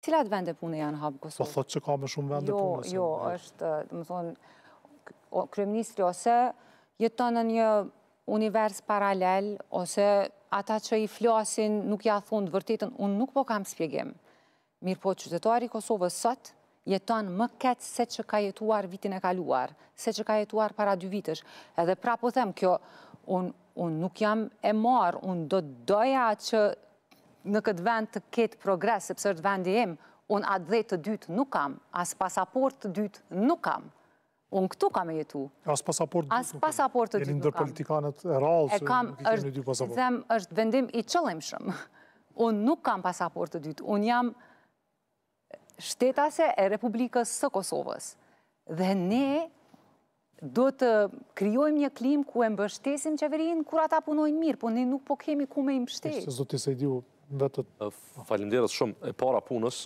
Cilat vende pune janë hapë Kosovë? Po thot që ka me shumë vende jo, pune. Jo, jo, është, më thonë, kreministri ose jetën në një univers paralel, ose ata që i flasin nuk ja thonë të vërtetën, unë nuk po kam spjegim. Mirë po, qytetari Kosovës sot jetën më ketë se që ka jetuar vitin e kaluar, se që ka jetuar para dy vitësh. Edhe pra po them, kjo, unë nuk jam e marë, unë do doja që në këtë vend të ketë progres, sepse është vendi em, unë atë dhe të dytë nuk kam, asë pasaport të dytë nuk kam, unë këtu kam e jetu. Asë pasaport të dytë nuk kam. Asë pasaport E e rralë, se kam e dy pasaport. është vendim i qëllim shumë. Unë nuk kam pasaport të dytë. Unë jam shtetase e Republikës së Kosovës. Dhe ne do të kryojmë një klim ku e mbështesim qeverin, kur ata punojnë mirë, po ne nuk po kemi ku me imbështes. Falenderës shumë e para punës,